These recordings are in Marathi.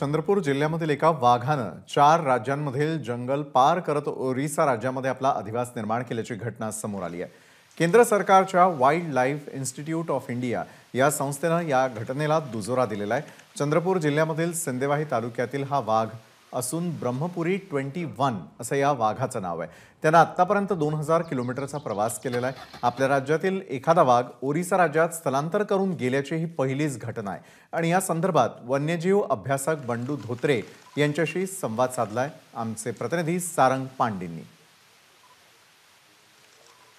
चंद्रपूर जिल्ह्यामधील एका वाघानं चार राज्यांमधील जंगल पार करत ओरिसा राज्यामध्ये आपला अधिवास निर्माण केल्याची घटना समोर आली आहे केंद्र सरकारच्या wildlife institute of India या संस्थेनं या घटनेला दुजोरा दिलेला आहे चंद्रपूर जिल्ह्यामधील सिंदेवाही तालुक्यातील हा वाघ असून ब्रह्मपुरी ट्वेंटी वन असं या वाघाचं नाव आहे त्यानं आत्तापर्यंत दोन हजार किलोमीटरचा प्रवास केलेला आहे आपल्या राज्यातील एखादा वाघ ओरिसा राज्यात स्थलांतर करून गेल्याची ही पहिलीच घटना आहे आणि या संदर्भात वन्यजीव अभ्यासक बंडू धोत्रे यांच्याशी संवाद आहे आमचे प्रतिनिधी सारंग पांडेंनी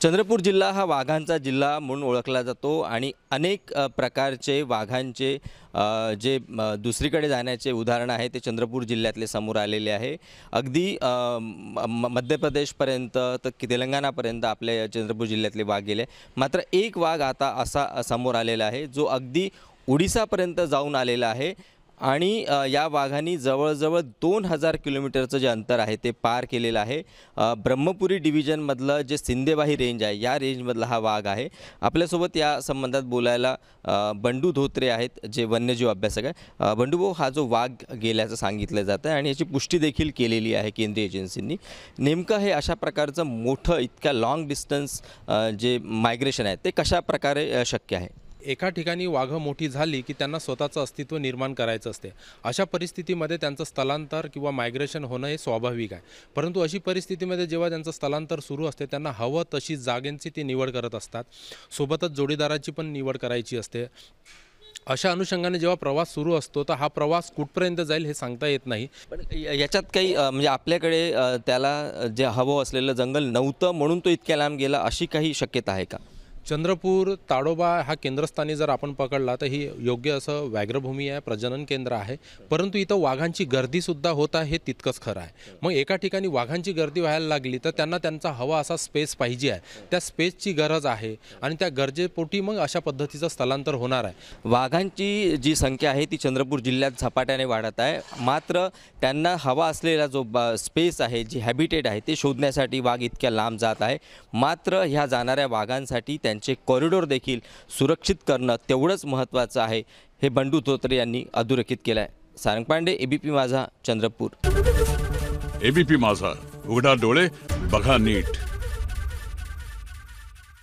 चंद्रपूर जिल्हा हा वाघांचा जिल्हा म्हणून ओळखला जातो आणि अनेक प्रकारचे वाघांचे जे दुसरीकडे जाण्याचे उदाहरण आहे ते चंद्रपूर जिल्ह्यातले समोर आलेले आहे अगदी मध्य प्रदेशपर्यंत तर तेलंगणापर्यंत आपले चंद्रपूर जिल्ह्यातले वाघ गेले मात्र एक वाघ आता असा समोर आलेला आहे जो अगदी ओडिसापर्यंत जाऊन आलेला आहे आणि या वाघांनी जवळजवळ दोन हजार किलोमीटरचं जे अंतर आहे ते पार केलेलं आहे ब्रह्मपुरी डिव्हिजनमधलं जे सिंदेबाही रेंज आहे या रेंजमधला हा वाघ आहे आपल्यासोबत या संबंधात बोलायला बंडू धोत्रे आहेत जे वन्यजीव अभ्यासक आहे बंडू हा जो वाघ गेल्याचं सांगितलं जात आहे आणि याची पुष्टी देखील केलेली आहे केंद्रीय एजन्सींनी नेमकं हे अशा प्रकारचं मोठं इतक्या लाँग डिस्टन्स जे मायग्रेशन आहे ते कशा प्रकारे शक्य आहे एका ठिकाणी वाघं मोठी झाली की त्यांना स्वतःचं अस्तित्व निर्माण करायचं असते अशा परिस्थितीमध्ये त्यांचं स्थलांतर किंवा मायग्रेशन होणं हे स्वाभाविक आहे परंतु अशी परिस्थितीमध्ये जेव्हा त्यांचं स्थलांतर सुरू असते त्यांना हवं तशी जागेंची ती निवड करत असतात सोबतच जोडीदाराची पण निवड करायची असते अशा अनुषंगाने जेव्हा प्रवास सुरू असतो तर हा प्रवास कुठपर्यंत जाईल हे सांगता येत नाही पण याच्यात काही म्हणजे आपल्याकडे त्याला जे हवं असलेलं जंगल नव्हतं म्हणून तो इतक्या लांब गेला अशी काही शक्यता आहे का चंद्रपूर ताडोबा हा केंद्रस्थानी जर आपण पकडला तर ही योग्य असं व्याघ्रभूमी आहे प्रजनन केंद्र आहे परंतु इथं वाघांची गर्दीसुद्धा होत आहे हे तितकंच खरं आहे मग एका ठिकाणी वाघांची गर्दी व्हायला लागली तर त्यांना त्यांचा हवा असा स्पेस पाहिजे आहे त्या स्पेसची गरज आहे आणि त्या गरजेपोटी मग अशा पद्धतीचं स्थलांतर होणार आहे वाघांची जी संख्या आहे ती चंद्रपूर जिल्ह्यात झपाट्याने वाढत आहे मात्र त्यांना हवा असलेला जो स्पेस आहे जी हॅबिटेट आहे ते शोधण्यासाठी वाघ इतक्या लांब जात आहे मात्र ह्या जाणाऱ्या वाघांसाठी त्या त्यांचे कॉरिडॉर देखील सुरक्षित करणं तेवढंच महत्त्वाचं आहे हे बंडू धोत्रे यांनी अधोरेखित केलं आहे सारंग पांडे एबीपी माझा चंद्रपूर एबीपी माझा उघडा डोळे बघा नीट